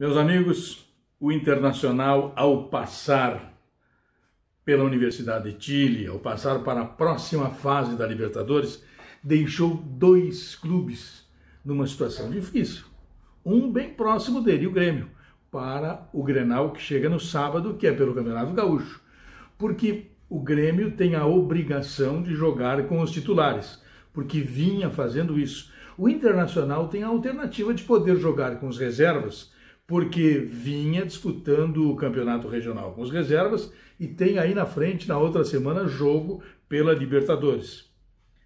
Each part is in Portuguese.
Meus amigos, o Internacional, ao passar pela Universidade de Chile, ao passar para a próxima fase da Libertadores, deixou dois clubes numa situação difícil. Um bem próximo dele, o Grêmio, para o Grenal que chega no sábado, que é pelo Campeonato Gaúcho. Porque o Grêmio tem a obrigação de jogar com os titulares, porque vinha fazendo isso. O Internacional tem a alternativa de poder jogar com os reservas porque vinha disputando o campeonato regional com as reservas e tem aí na frente, na outra semana, jogo pela Libertadores.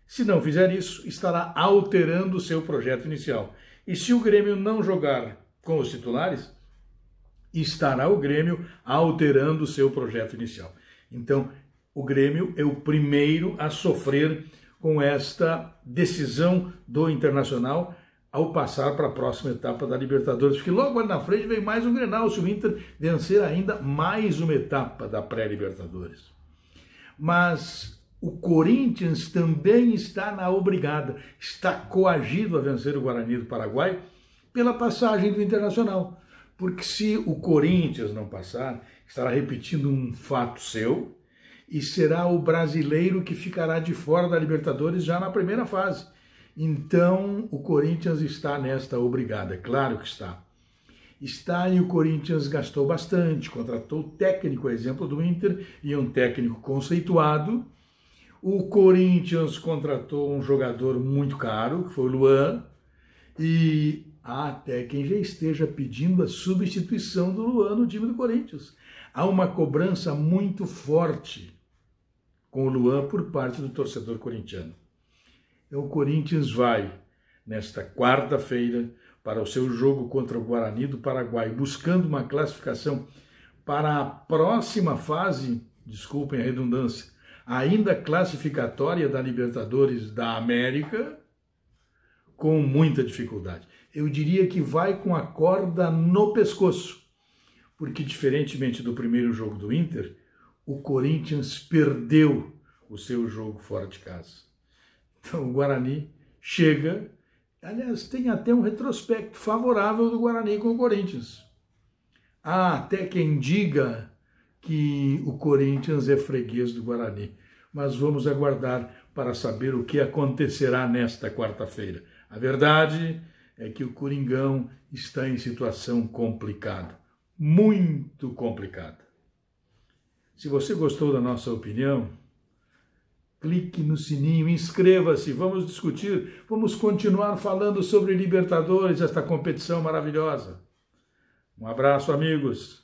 Se não fizer isso, estará alterando o seu projeto inicial. E se o Grêmio não jogar com os titulares, estará o Grêmio alterando o seu projeto inicial. Então, o Grêmio é o primeiro a sofrer com esta decisão do Internacional ao passar para a próxima etapa da Libertadores, porque logo ali na frente vem mais um Grenal, se o Inter vencer ainda mais uma etapa da pré-Libertadores. Mas o Corinthians também está na obrigada, está coagido a vencer o Guarani do Paraguai pela passagem do Internacional. Porque se o Corinthians não passar, estará repetindo um fato seu e será o brasileiro que ficará de fora da Libertadores já na primeira fase então, o Corinthians está nesta obrigada, é claro que está. Está e o Corinthians gastou bastante, contratou técnico, é exemplo do Inter, e um técnico conceituado. O Corinthians contratou um jogador muito caro, que foi o Luan, e até quem já esteja pedindo a substituição do Luan no time do Corinthians. Há uma cobrança muito forte com o Luan por parte do torcedor corintiano. É o Corinthians vai, nesta quarta-feira, para o seu jogo contra o Guarani do Paraguai, buscando uma classificação para a próxima fase, desculpem a redundância, ainda classificatória da Libertadores da América, com muita dificuldade. Eu diria que vai com a corda no pescoço, porque diferentemente do primeiro jogo do Inter, o Corinthians perdeu o seu jogo fora de casa. Então, o Guarani chega. Aliás, tem até um retrospecto favorável do Guarani com o Corinthians. Há até quem diga que o Corinthians é freguês do Guarani. Mas vamos aguardar para saber o que acontecerá nesta quarta-feira. A verdade é que o Coringão está em situação complicada, muito complicada. Se você gostou da nossa opinião, clique no sininho, inscreva-se, vamos discutir, vamos continuar falando sobre Libertadores, esta competição maravilhosa. Um abraço, amigos.